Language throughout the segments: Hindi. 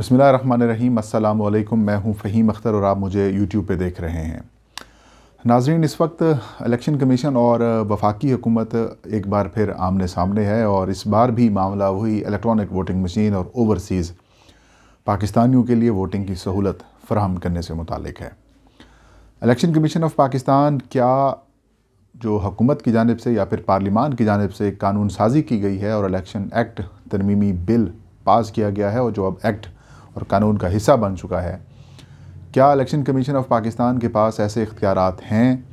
बसमिल मैं हूं फ़हीम अख्तर और आप मुझे यूट्यूब पे देख रहे हैं नाजरीन इस वक्त इलेक्शन कमीशन और वफाकी हुकूमत एक बार फिर आमने सामने है और इस बार भी मामला वही इलेक्ट्रॉनिक वोटिंग मशीन और ओवरसीज़ पाकिस्तानियों के लिए वोटिंग की सहूलत फ्राहम करने से मुतक है इलेक्शन कमीशन ऑफ पाकिस्तान क्या जो हकूमत की जानब से या फिर पार्लिमान की जानब से कानून साजी की गई है और इलेक्शन एक्ट तरमीमी बिल पास किया गया है और जो अब एक्ट और कानून का हिस्सा बन चुका है क्या इलेक्शन कमीशन ऑफ पाकिस्तान के पास ऐसे इख्तियार हैं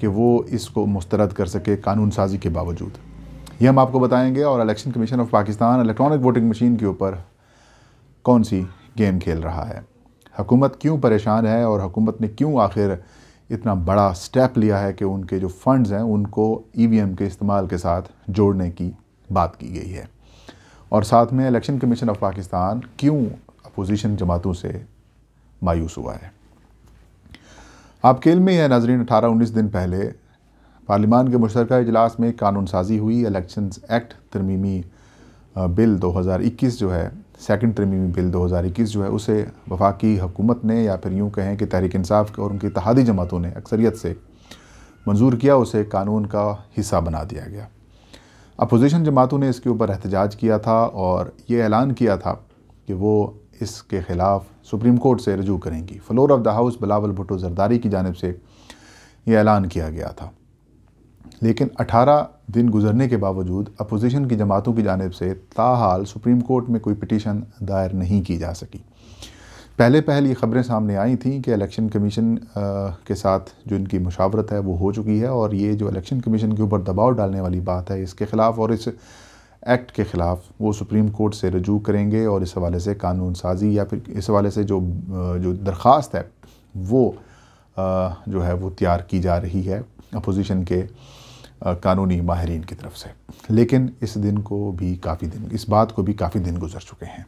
कि वो इसको मुस्तरद कर सके कानून साजी के बावजूद ये हम आपको बताएंगे और election commission of Pakistan electronic voting machine के ऊपर कौन सी गेम खेल रहा है हकूमत क्यों परेशान है और हुकूमत ने क्यों आखिर इतना बड़ा स्टेप लिया है कि उनके जो फंड्स हैं उनको ईवीएम e के इस्तेमाल के साथ जोड़ने की बात की गई है और साथ में इलेक्शन कमीशन ऑफ पाकिस्तान क्यों अपोजिशन जमातों से मायूस हुआ है आप खेल में यह नाजरीन अठारह उन्नीस दिन पहले पार्लिमान के मुशतरक इजलास में कानून साजी हुई इलेक्शन एक्ट तरमीमी बिल 2021 जो है सेकंड तरमीमी बिल 2021 जो है उसे वफाकी हुकूमत ने या फिर यूँ कहें कि तहरीक इंसाफ और उनकी तहादी जमातों ने अक्सरियत से मंजूर किया उसे कानून का हिस्सा बना दिया गया अपोजिशन जमातों ने इसके ऊपर एहतजाज किया था और ये ऐलान किया था कि वो इसके ख़िलाफ़ सुप्रीम कोर्ट से रजू करेंगी floor of the house Bilawal Bhutto Zardari की जानब से ये ऐलान किया गया था लेकिन 18 दिन गुजरने के बावजूद अपोजिशन की जमातों की जानब से ताहाल सुप्रीम कोर्ट में कोई पिटीशन दायर नहीं की जा सकी पहले पहल ये ख़बरें सामने आई थी कि इलेक्शन कमीशन के साथ जो इनकी मुशावरत है वो हो चुकी है और ये जो इलेक्शन कमीशन के ऊपर दबाव डालने वाली बात है इसके ख़िलाफ़ और इस एक्ट के ख़िलाफ़ वो सुप्रीम कोर्ट से रजू करेंगे और इस हवाले से कानून साजी या फिर इस हवाले से जो जो दरख्वास्त है वो जो है वो तैयार की जा रही है अपोजिशन के कानूनी माहरीन की तरफ से लेकिन इस दिन को भी काफ़ी दिन इस बात को भी काफ़ी दिन गुजर चुके हैं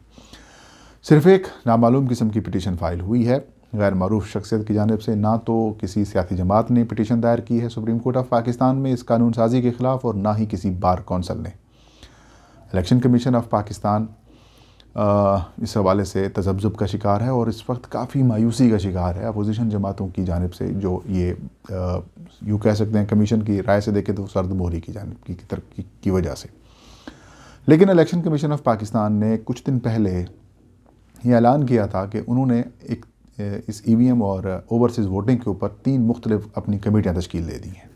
सिर्फ एक नामालूम किस्म की पिटीशन फ़ाइल हुई है गैर मरूफ शख्सियत की जानब से ना तो किसी सियासी जमात ने पिटीशन दायर की है सुप्रीम कोर्ट ऑफ पाकिस्तान में इस कानून साजी के ख़िलाफ़ और ना ही किसी बार कौंसल ने इलेक्शन कमीशन ऑफ पाकिस्तान इस हवाले से तजब्ज़ुब का शिकार है और इस वक्त काफ़ी मायूसी का शिकार है अपोजिशन जमातों की जानब से जो ये यूँ कह सकते हैं कमीशन की राय से देखें तो सर्द मोहरी की जानब की की, की, की वजह से लेकिन इलेक्शन कमीशन ऑफ पाकिस्तान ने कुछ दिन पहले ये ऐलान किया था कि उन्होंने एक इस ई e और ओवरसीज़ वोटिंग के ऊपर तीन मुख्तलिफ अपनी कमेटियाँ तश्कील दे दी हैं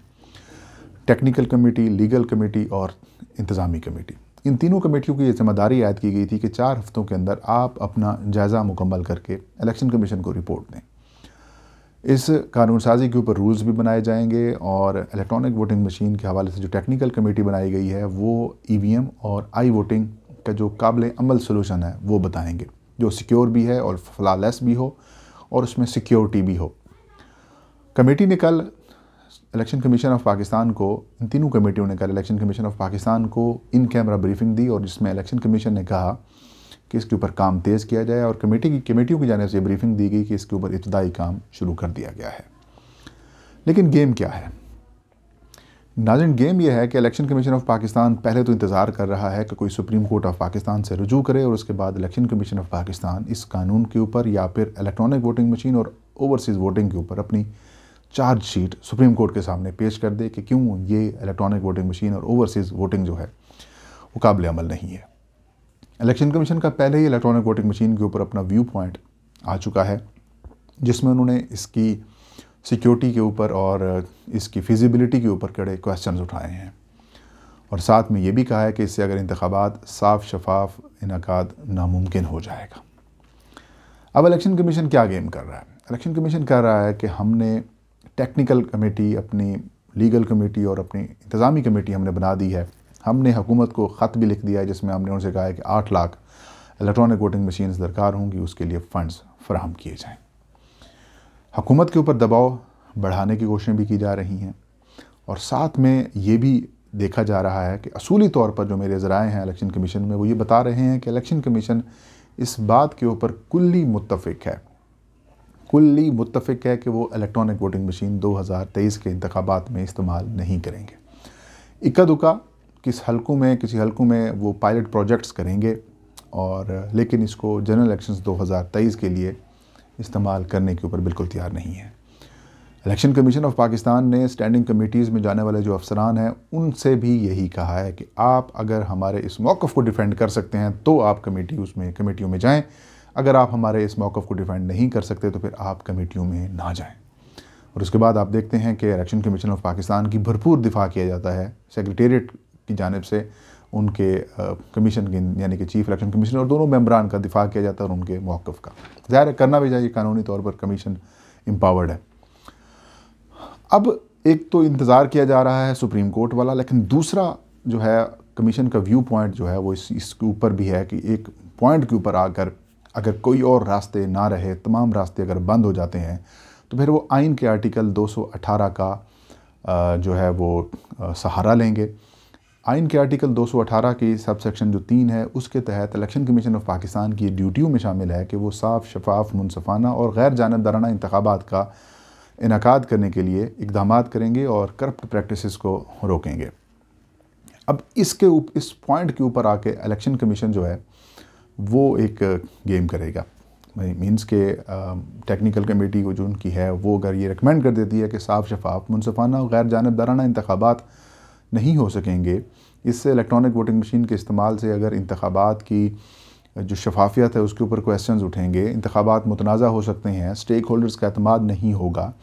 टेक्निकल कमेटी लीगल कमेटी और इंतज़ामी कमेटी इन तीनों कमेटियों की ये जिम्मेदारी आयद की गई थी कि चार हफ्तों के अंदर आप अपना जायज़ा मुकम्मल करके इलेक्शन कमीशन को रिपोर्ट दें इस कानून साजी के ऊपर रूल्स भी बनाए जाएंगे और इलेक्ट्रॉनिक वोटिंग मशीन के हवाले से जो टेक्निकल कमेटी बनाई गई है वो ई और आई वोटिंग का जो काबिल अमल सोलूशन है वो बताएँगे जो सिक्योर भी है और फ्लालेस भी हो और उसमें सिक्योरिटी भी हो कमेटी ने कल इलेक्शन कमीशन ऑफ पाकिस्तान को इन तीनों कमेटियों ने कल इलेक्शन कमीशन ऑफ पाकिस्तान को इन कैमरा ब्रीफिंग दी और जिसमें इलेक्शन कमीशन ने कहा कि इसके ऊपर काम तेज़ किया जाए और कमेटी की कमेटियों की जानब से ब्रीफिंग दी गई कि इसके ऊपर इब्तदाई काम शुरू कर दिया गया है लेकिन गेम क्या है नाजन गेम यह है कि इलेक्शन कमीशन ऑफ पाकिस्तान पहले तो इंतज़ार कर रहा है कि कोई सुप्रीम कोर्ट ऑफ पाकिस्तान से रजू करे और उसके बाद इलेक्शन कमीशन ऑफ पाकिस्तान इस कानून के ऊपर या फिर इलेक्ट्रॉनिक वोटिंग मशीन और ओवरसीज़ वोटिंग के ऊपर अपनी चार्जशीट सुप्रीम कोर्ट के सामने पेश कर दे कि क्यों ये इलेक्ट्रॉनिक वोटिंग मशीन और ओवरसीज़ वोटिंग जो है वो काबिल अमल नहीं है इलेक्शन कमीशन का पहले ही इलेक्ट्रॉनिक वोटिंग मशीन के ऊपर अपना व्यू पॉइंट आ चुका है जिसमें उन्होंने इसकी सिक्योरिटी के ऊपर और इसकी फिजिबिलिटी के ऊपर कड़े क्वेश्चन उठाए हैं और साथ में ये भी कहा है कि इससे अगर इंतबात साफ शफाफ इनका नामुमकिन हो जाएगा अब इलेक्शन कमीशन क्या गेम कर रहा है इलेक्शन कमीशन कह रहा है कि हमने टेक्निकल कमेटी अपनी लीगल कमेटी और अपनी इंतज़ामी कमेटी हमने बना दी है हमने हुकूमत को ख़त भी लिख दिया है जिसमें हमने उनसे कहा है कि आठ लाख इलेक्ट्रॉनिक वोटिंग मशीन दरकार होंगी उसके लिए फ़ंड्स फ्राहम किए जाएँ हकूमत के ऊपर दबाव बढ़ाने की कोशिशें भी की जा रही हैं और साथ में ये भी देखा जा रहा है कि असूली तौर पर जो मेरे ज़राए हैं इलेक्शन कमीशन में वो ये बता रहे हैं कि इलेक्शन कमीशन इस बात के ऊपर कुल्ली मुतफ़ है कुल्ली मुतफिक है कि वो इलेक्ट्रॉनिक वोटिंग मशीन 2023 के इंतबात में इस्तेमाल नहीं करेंगे इक्का दुक्का किस हलकों में किसी हलकों में वो पायलट प्रोजेक्ट्स करेंगे और लेकिन इसको जनरल इलेक्शंस 2023 के लिए इस्तेमाल करने के ऊपर बिल्कुल तैयार नहीं है इलेक्शन कमीशन ऑफ पाकिस्तान ने स्टैंडिंग कमेटीज़ में जाने वाले जो अफसरान हैं उनसे भी यही कहा है कि आप अगर हमारे इस मौक़ को डिफेंड कर सकते हैं तो आप कमेटी उसमें कमेटियों में जाएँ अगर आप हमारे इस मौक़ को डिफेंड नहीं कर सकते तो फिर आप कमेटियों में ना जाएँ और उसके बाद आप देखते हैं कि इलेक्शन कमीशन ऑफ पाकिस्तान की भरपूर दिफा किया जाता है सेक्रटेरिएट की जानब से उनके कमीशन के यानी कि चीफ इलेक्शन कमीशन और दोनों मेंबरान का दिफा किया जाता है और उनके मौक़ का ज़ाहिर करना भी चाहिए कानूनी तौर पर कमीशन एम्पावर्ड है अब एक तो इंतज़ार किया जा रहा है सुप्रीम कोर्ट वाला लेकिन दूसरा जो है कमीशन का व्यू पॉइंट जो है वो इस इसके ऊपर भी है कि एक पॉइंट के ऊपर आकर अगर कोई और रास्ते ना रहे तमाम रास्ते अगर बंद हो जाते हैं तो फिर वो आइन के आर्टिकल 218 का जो है वो सहारा लेंगे आइन के आर्टिकल 218 की सब सेक्शन जो तीन है उसके तहत इलेक्शन कमीशन ऑफ पाकिस्तान की ड्यूटियों में शामिल है कि वो साफ शफाफ मुनफाना और गैर जानबदाराना इंतबात का इनका करने के लिए इकदाम करेंगे और करप्ट प्रैक्टिस को रोकेंगे अब इसके उप, इस पॉइंट के ऊपर आके इलेक्शन कमीशन जो है वो एक गेम करेगा मीन्स के टेक्निकल कमेटी को जो उनकी है वो अगर ये रिकमेंड कर देती है कि साफ शफाफ मुनसफाना और गैर जानबदाराना इंतबात नहीं हो सकेंगे इससे इलेक्ट्रॉनिक वोटिंग मशीन के इस्तेमाल से अगर इंतबात की जो शफाफियत है उसके ऊपर क्वेश्चंस उठेंगे इंतबात मुतनाज़ा हो सकते हैं स्टेक होल्डर्स का अतमाद नहीं होगा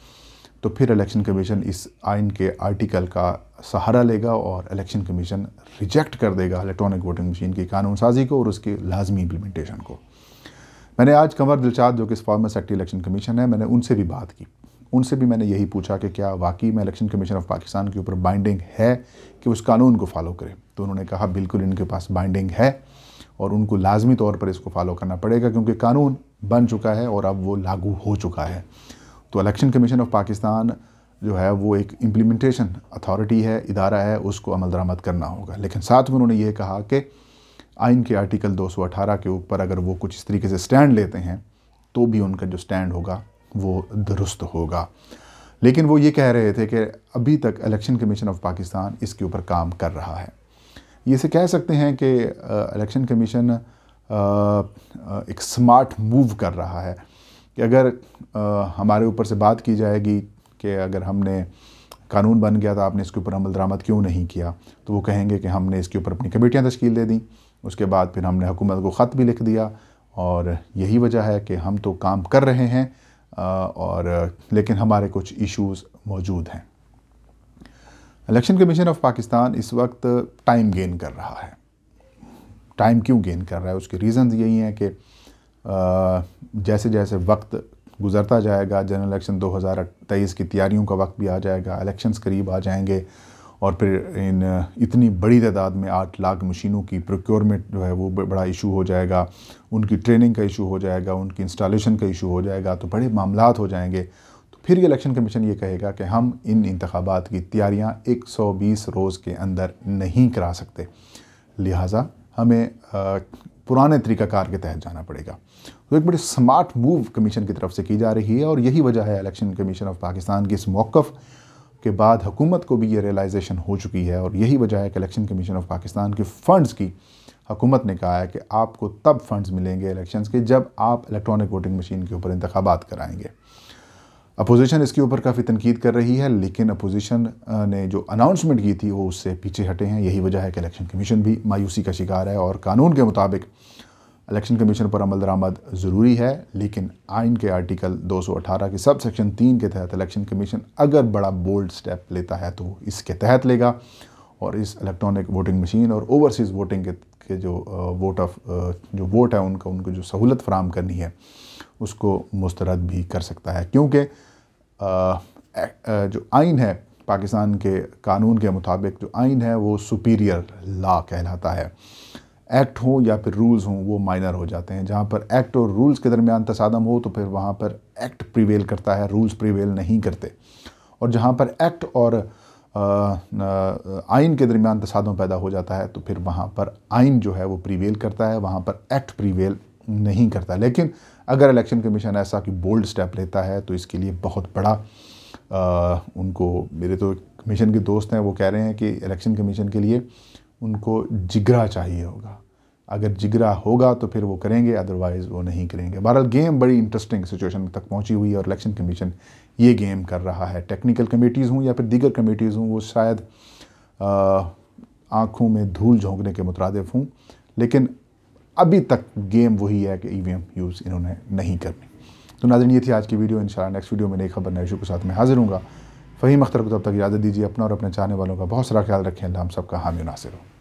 तो फिर इलेक्शन कमीशन इस आइन के आर्टिकल का सहारा लेगा और इलेक्शन कमीशन रिजेक्ट कर देगा इलेक्ट्रॉनिक वोटिंग मशीन की कानून साजी को और उसकी लाजमी इम्प्लीमेंटेशन को मैंने आज कंवर दिलचाद जो कि फॉर्मर सेक्टरी इलेक्शन कमीशन है मैंने उनसे भी बात की उनसे भी मैंने यही पूछा कि क्या वाकई में इलेक्शन कमीशन ऑफ पाकिस्तान के ऊपर बाइंडिंग है कि उस कानून को फॉलो करें तो उन्होंने कहा बिल्कुल इनके पास बाइंडिंग है और उनको लाजमी तौर पर इसको फॉलो करना पड़ेगा क्योंकि कानून बन चुका है और अब वो लागू हो चुका है तो इलेक्शन कमीशन ऑफ पाकिस्तान जो है वो एक इम्प्लीमेंटेशन अथॉरिटी है इदारा है उसको अमल दरामद करना होगा लेकिन साथ में उन्होंने ये कहा कि आइन के आर्टिकल 218 के ऊपर अगर वो कुछ इस तरीके से स्टैंड लेते हैं तो भी उनका जो स्टैंड होगा वो दुरुस्त होगा लेकिन वो ये कह रहे थे कि अभी तक इलेक्शन कमीशन ऑफ पाकिस्तान इसके ऊपर काम कर रहा है ये से कह सकते हैं कि इलेक्शन कमीशन एक स्मार्ट मूव कर रहा है कि अगर आ, हमारे ऊपर से बात की जाएगी कि अगर हमने कानून बन गया तो आपने इसके ऊपर अमल दरामद क्यों नहीं किया तो वो कहेंगे कि हमने इसके ऊपर अपनी कमेटियाँ तश्कील दे दी उसके बाद फिर हमने हुकूमत को ख़त भी लिख दिया और यही वजह है कि हम तो काम कर रहे हैं और लेकिन हमारे कुछ इश्यूज मौजूद हैं इलेक्शन कमीशन ऑफ पाकिस्तान इस वक्त टाइम गेन कर रहा है टाइम क्यों गेन कर रहा है उसके रीज़न्स यही हैं कि जैसे जैसे वक्त गुजरता जाएगा जनरल इलेक्शन 2023 की तैयारियों का वक्त भी आ जाएगा इलेक्शंस करीब आ जाएंगे और फिर इन इतनी बड़ी तादाद में आठ लाख मशीनों की प्रोक्योरमेंट जो है वो बड़ा इशू हो जाएगा उनकी ट्रेनिंग का इशू हो जाएगा उनकी इंस्टॉलेशन का इशू हो जाएगा तो बड़े मामला हो जाएंगे तो फिर ये इलेक्शन कमीशन ये कहेगा कि हम इन इंतबात की तैयारियाँ एक सौ बीस रोज़ के अंदर नहीं करा सकते लिहाजा हमें पुराने तरीकाकार के तहत जाना पड़ेगा तो एक बड़ी स्मार्ट मूव कमीशन की तरफ से की जा रही है और यही वजह है इलेक्शन कमीशन ऑफ पाकिस्तान के इस मौक़ के बाद हुकूमत को भी ये रियलाइजेशन हो चुकी है और यही वजह है कि इलेक्शन कमीशन ऑफ पाकिस्तान के फ़ंड्स की हुकूमत ने कहा है कि आपको तब फ़ंड्स मिलेंगे इलेक्शंस के जब आप इलेक्ट्रॉनिक वोटिंग मशीन के ऊपर इंतबात कराएंगे अपोजिशन इसके ऊपर काफ़ी तनकीद कर रही है लेकिन अपोजिशन ने जो अनाउंसमेंट की थी वो उससे पीछे हटे हैं यही वजह है कि इलेक्शन कमीशन भी मायूसी का शिकार है और कानून के मुताबिक इलेक्शन कमीशन पर अमल दरामद ज़रूरी है लेकिन आइन के आर्टिकल 218 के सब सेक्शन तीन के तहत इलेक्शन कमीशन अगर बड़ा बोल्ड स्टेप लेता है तो इसके तहत लेगा और इस इलेक्ट्रॉनिक वोटिंग मशीन और ओवरसीज़ वोटिंग के, के जो वोट ऑफ जो वोट है उनका उनको जो सहूलत फ्राहम करनी है उसको मुस्तरद भी कर सकता है क्योंकि जो आइन है पाकिस्तान के कानून के मुताबिक जो आइन है वो सुपीरियर ला कहलाता है एक्ट हो या फिर रूल्स हों वो माइनर हो जाते हैं जहाँ पर एक्ट और रूल्स के दरमियान तसादम हो तो फिर वहाँ पर एक्ट प्रिवेल करता है रूल्स प्रिवेल नहीं करते और जहाँ पर एक्ट और आइन के दरमियान तसादम पैदा हो जाता है तो फिर वहाँ पर आइन जो है वो प्रिवेल करता है वहाँ पर एक्ट प्रिवेल नहीं करता लेकिन अगर इलेक्शन कमीशन ऐसा कि बोल्ड स्टेप लेता है तो इसके लिए बहुत बड़ा आ, उनको मेरे तो कमीशन के दोस्त हैं वो कह रहे हैं कि इलेक्शन कमीशन के लिए उनको जिगरा चाहिए होगा अगर जिगरा होगा तो फिर वो करेंगे अदरवाइज़ वो नहीं करेंगे बहरहाल गेम बड़ी इंटरेस्टिंग सिचुएशन तक पहुंची हुई है और इलेक्शन कमीशन ये गेम कर रहा है टेक्निकल कमेटीज़ हों या फिर दीगर कमेटीज़ हों वो शायद आँखों में धूल झोंकने के मुतरद हों लेकिन अभी तक गेम वही है कि ई e यूज़ इन्होंने नहीं करनी तो नाजन ये थी आज की वीडियो इंशाल्लाह नेक्स्ट वीडियो में नई खबर नए के साथ मैं हाजिर हूँ फ़हीम अख्तर को तब तक इजाज़त दीजिए अपना और अपने चाहने वालों का बहुत सारा ख्याल रखें हम सबका हामी नासिर हो